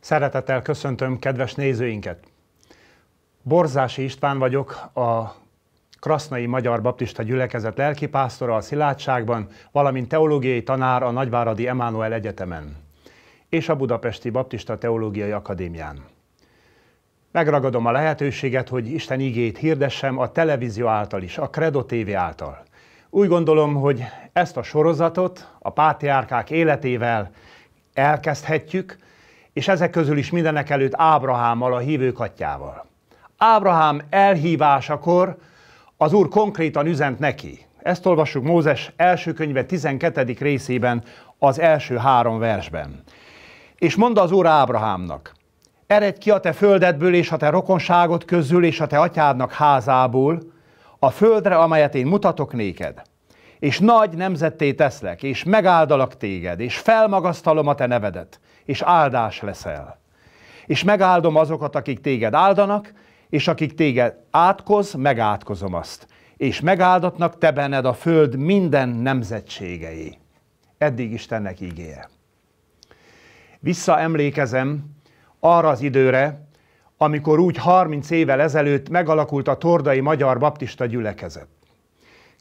Szeretettel köszöntöm kedves nézőinket! Borzási István vagyok, a Krasznai Magyar Baptista Gyülekezet lelkipásztora a Szilátságban, valamint teológiai tanár a Nagyváradi Emánuel Egyetemen és a Budapesti Baptista Teológiai Akadémián. Megragadom a lehetőséget, hogy Isten igét hirdessem a televízió által is, a Credo TV által. Úgy gondolom, hogy ezt a sorozatot a pátriárkák életével elkezdhetjük, és ezek közül is mindenek előtt Ábrahámmal, a hívők atyával. Ábrahám elhívásakor az Úr konkrétan üzent neki. Ezt olvassuk Mózes első könyve 12. részében, az első három versben. És mondta az Úr Ábrahámnak, eredj ki a te földedből, és a te rokonságot közül, és a te atyádnak házából, a földre, amelyet én mutatok néked. És nagy nemzetté teszlek, és megáldalak téged, és felmagasztalom a te nevedet, és áldás leszel. És megáldom azokat, akik téged áldanak, és akik téged átkoz, megátkozom azt. És megáldatnak te benned a föld minden nemzetségei. Eddig Istennek ígéje. Visszaemlékezem arra az időre, amikor úgy 30 évvel ezelőtt megalakult a Tordai Magyar Baptista Gyülekezet.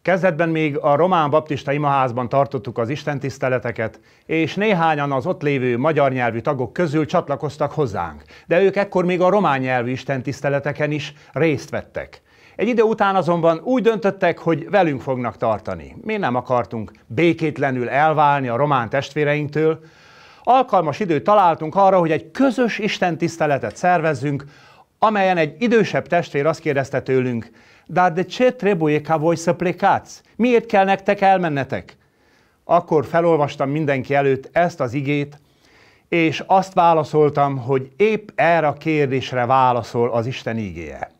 Kezdetben még a Román Baptista Imaházban tartottuk az istentiszteleteket, és néhányan az ott lévő magyar nyelvű tagok közül csatlakoztak hozzánk, de ők ekkor még a román nyelvű istentiszteleteken is részt vettek. Egy idő után azonban úgy döntöttek, hogy velünk fognak tartani. Mi nem akartunk békétlenül elválni a román testvéreinktől, alkalmas időt találtunk arra, hogy egy közös istentiszteletet szervezzünk, amelyen egy idősebb testvér azt kérdezte tőlünk, dar de ce trebuie ca voi să plecați? Miért kell nektek elmennetek? Akkor felolvastam mindenki előtt ezt az igét, és azt válaszoltam, hogy épp erre a kérdésre válaszol az Isten ígéje.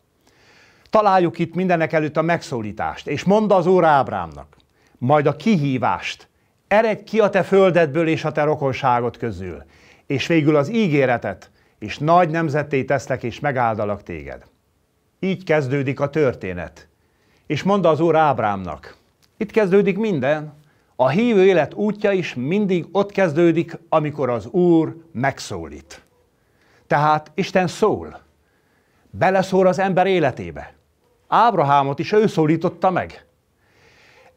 Találjuk itt mindenek előtt a megszólítást, és mondd az Úr Ábrámnak, majd a kihívást, eredj ki a te földedből és a te rokonságot közül, és végül az ígéretet, és nagy nemzetté teszlek, és megáldalak téged. Így kezdődik a történet. És mondta az Úr Ábrámnak, itt kezdődik minden, a hívő élet útja is mindig ott kezdődik, amikor az Úr megszólít. Tehát Isten szól, beleszól az ember életébe. Ábrahámot is ő szólította meg.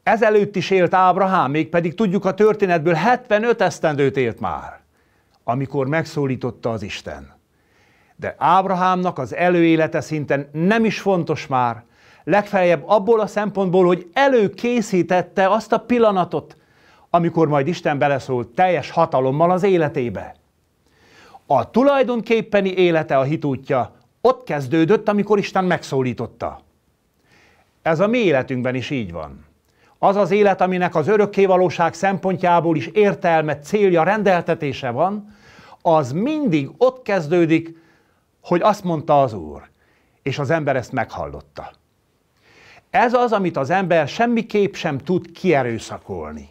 Ezelőtt is élt Ábrahám, mégpedig tudjuk a történetből 75 esztendőt élt már amikor megszólította az Isten. De Ábrahámnak az előélete szinten nem is fontos már, legfeljebb abból a szempontból, hogy előkészítette azt a pillanatot, amikor majd Isten beleszólt teljes hatalommal az életébe. A tulajdonképpeni élete a hitútja ott kezdődött, amikor Isten megszólította. Ez a mi életünkben is így van az az élet, aminek az örökkévalóság szempontjából is értelme, célja, rendeltetése van, az mindig ott kezdődik, hogy azt mondta az Úr, és az ember ezt meghallotta. Ez az, amit az ember semmiképp sem tud kierőszakolni.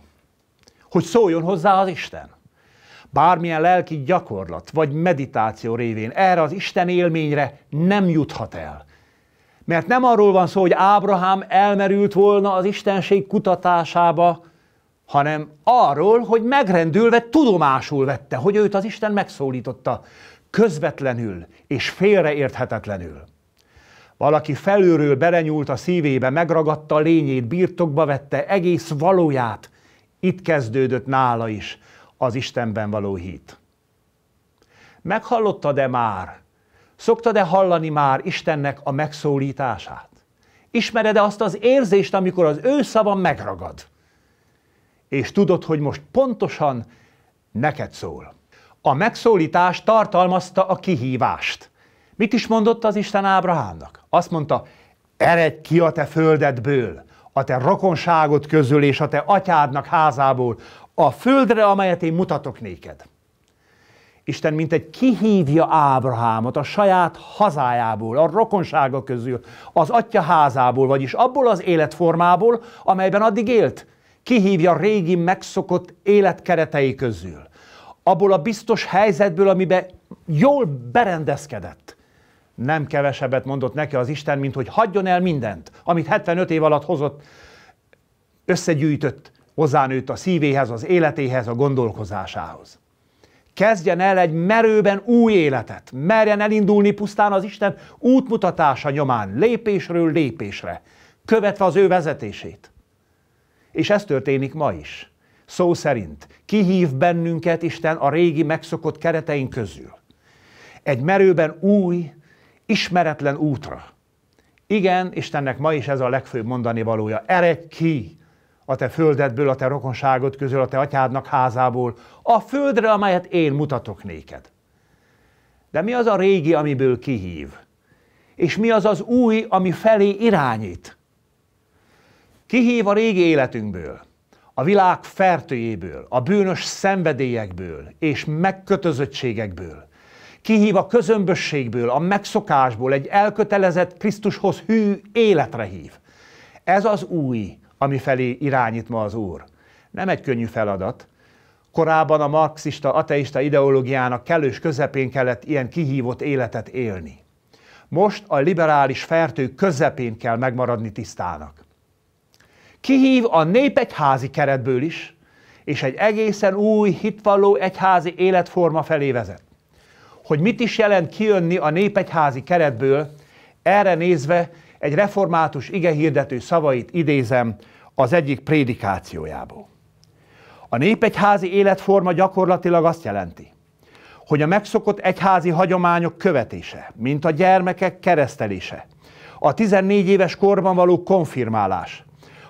Hogy szóljon hozzá az Isten. Bármilyen lelki gyakorlat vagy meditáció révén erre az Isten élményre nem juthat el. Mert nem arról van szó, hogy Ábrahám elmerült volna az istenség kutatásába, hanem arról, hogy megrendülve tudomásul vette, hogy őt az Isten megszólította, közvetlenül és félreérthetetlenül. Valaki felülről belenyúlt a szívébe, megragadta a lényét, birtokba vette egész valóját. Itt kezdődött nála is az Istenben való hit. Meghallotta de már, Szoktad-e hallani már Istennek a megszólítását? Ismered-e azt az érzést, amikor az ő szava megragad? És tudod, hogy most pontosan neked szól. A megszólítás tartalmazta a kihívást. Mit is mondott az Isten Ábrahámnak? Azt mondta, eredj ki a te földedből, a te rokonságot közül és a te atyádnak házából, a földre, amelyet én mutatok néked. Isten mint egy kihívja Ábrahámot a saját hazájából, a rokonsága közül, az atya házából, vagyis abból az életformából, amelyben addig élt. Kihívja régi megszokott életkeretei közül. Abból a biztos helyzetből, amiben jól berendezkedett. Nem kevesebbet mondott neki az Isten, mint hogy hagyjon el mindent, amit 75 év alatt hozott, összegyűjtött, hozzánőtt a szívéhez, az életéhez, a gondolkozásához. Kezdjen el egy merőben új életet. Merjen elindulni pusztán az Isten útmutatása nyomán, lépésről lépésre, követve az ő vezetését. És ez történik ma is. Szó szerint kihív bennünket Isten a régi megszokott kereteink közül. Egy merőben új, ismeretlen útra. Igen, Istennek ma is ez a legfőbb mondani valója. Eredj ki a te földedből, a te rokonságod közül, a te atyádnak házából, a földre, amelyet én mutatok néked. De mi az a régi, amiből kihív? És mi az az új, ami felé irányít? Kihív a régi életünkből, a világ fertőjéből, a bűnös szenvedélyekből és megkötözöttségekből. Kihív a közömbösségből, a megszokásból, egy elkötelezett Krisztushoz hű életre hív. Ez az új, amifelé irányít ma az Úr. Nem egy könnyű feladat. Korábban a marxista, ateista ideológiának kellős közepén kellett ilyen kihívott életet élni. Most a liberális fertő közepén kell megmaradni tisztának. Kihív a egyházi keretből is, és egy egészen új, hitvalló egyházi életforma felé vezet. Hogy mit is jelent kijönni a népegyházi keretből, erre nézve egy református igehirdető szavait idézem az egyik prédikációjából. A népegyházi életforma gyakorlatilag azt jelenti, hogy a megszokott egyházi hagyományok követése, mint a gyermekek keresztelése, a 14 éves korban való konfirmálás,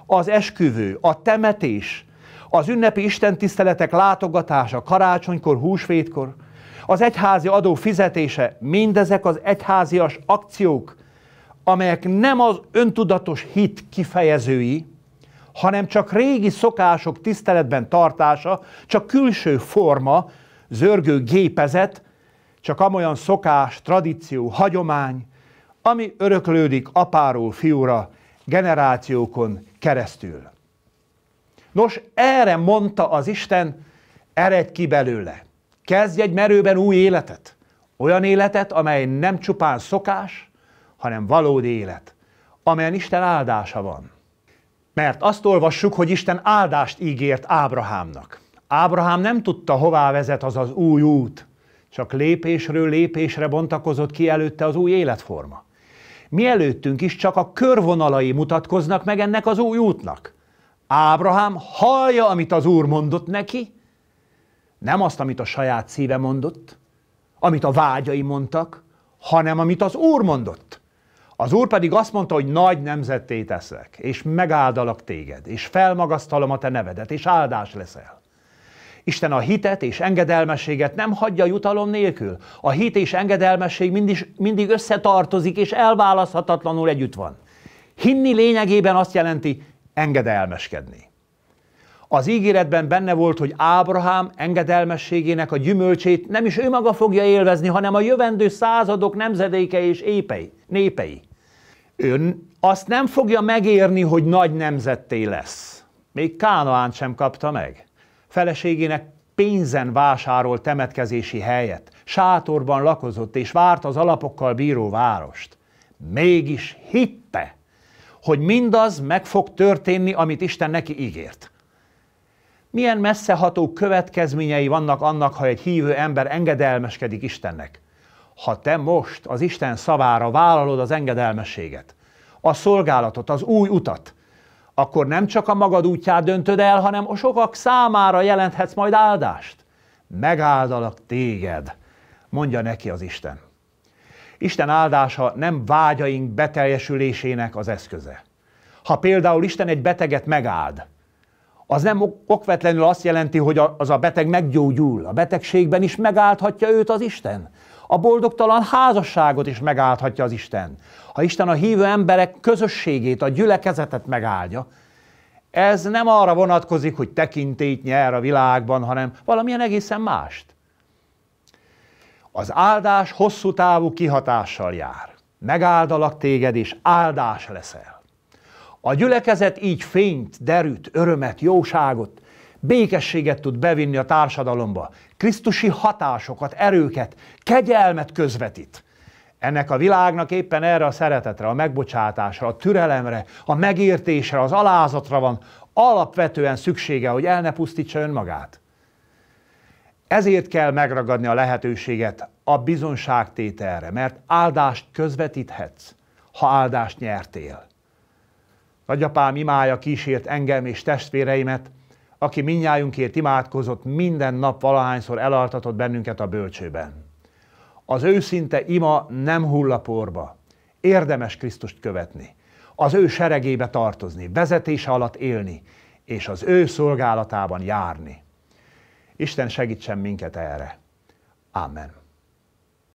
az esküvő, a temetés, az ünnepi istentiszteletek látogatása karácsonykor, húsvétkor, az egyházi adó fizetése, mindezek az egyházias akciók amelyek nem az öntudatos hit kifejezői, hanem csak régi szokások tiszteletben tartása, csak külső forma, zörgő gépezet, csak amolyan szokás, tradíció, hagyomány, ami öröklődik apáról fiúra, generációkon keresztül. Nos, erre mondta az Isten, eredj ki belőle. Kezdj egy merőben új életet. Olyan életet, amely nem csupán szokás, hanem valódi élet, amelyen Isten áldása van. Mert azt olvassuk, hogy Isten áldást ígért Ábrahámnak. Ábrahám nem tudta, hová vezet az az új út, csak lépésről lépésre bontakozott ki előtte az új életforma. Mi előttünk is csak a körvonalai mutatkoznak meg ennek az új útnak. Ábrahám hallja, amit az Úr mondott neki, nem azt, amit a saját szíve mondott, amit a vágyai mondtak, hanem amit az Úr mondott. Az Úr pedig azt mondta, hogy nagy nemzetté teszek, és megáldalak téged, és felmagasztalom a te nevedet, és áldás leszel. Isten a hitet és engedelmességet nem hagyja jutalom nélkül. A hit és engedelmesség mindig, mindig összetartozik, és elválaszthatatlanul együtt van. Hinni lényegében azt jelenti engedelmeskedni. Az ígéretben benne volt, hogy Ábrahám engedelmességének a gyümölcsét nem is ő maga fogja élvezni, hanem a jövendő századok nemzedéke és épei, népei. Ő azt nem fogja megérni, hogy nagy nemzetté lesz. Még Kánaán sem kapta meg. Feleségének pénzen vásárolt temetkezési helyet, sátorban lakozott és várt az alapokkal bíró várost. Mégis hitte, hogy mindaz meg fog történni, amit Isten neki ígért milyen messzeható következményei vannak annak, ha egy hívő ember engedelmeskedik Istennek. Ha te most az Isten szavára vállalod az engedelmességet, a szolgálatot, az új utat, akkor nem csak a magad útját döntöd el, hanem a sokak számára jelenthetsz majd áldást. Megáldalak téged, mondja neki az Isten. Isten áldása nem vágyaink beteljesülésének az eszköze. Ha például Isten egy beteget megáld, az nem okvetlenül azt jelenti, hogy az a beteg meggyógyul. A betegségben is megállhatja őt az Isten. A boldogtalan házasságot is megállhatja az Isten. Ha Isten a hívő emberek közösségét, a gyülekezetet megáldja, ez nem arra vonatkozik, hogy tekintét nyer a világban, hanem valamilyen egészen mást. Az áldás hosszú távú kihatással jár. Megáldalak téged, és áldás leszel. A gyülekezet így fényt, derűt, örömet, jóságot, békességet tud bevinni a társadalomba, krisztusi hatásokat, erőket, kegyelmet közvetít. Ennek a világnak éppen erre a szeretetre, a megbocsátásra, a türelemre, a megértésre, az alázatra van alapvetően szüksége, hogy el ne pusztítsa önmagát. Ezért kell megragadni a lehetőséget a bizonságtételre, mert áldást közvetíthetsz, ha áldást nyertél. Nagyapám imája kísért engem és testvéreimet, aki minnyájunkért imádkozott, minden nap valahányszor elartatott bennünket a bölcsőben. Az őszinte ima nem porba. Érdemes Krisztust követni, az ő seregébe tartozni, vezetése alatt élni, és az ő szolgálatában járni. Isten segítsen minket erre. Amen.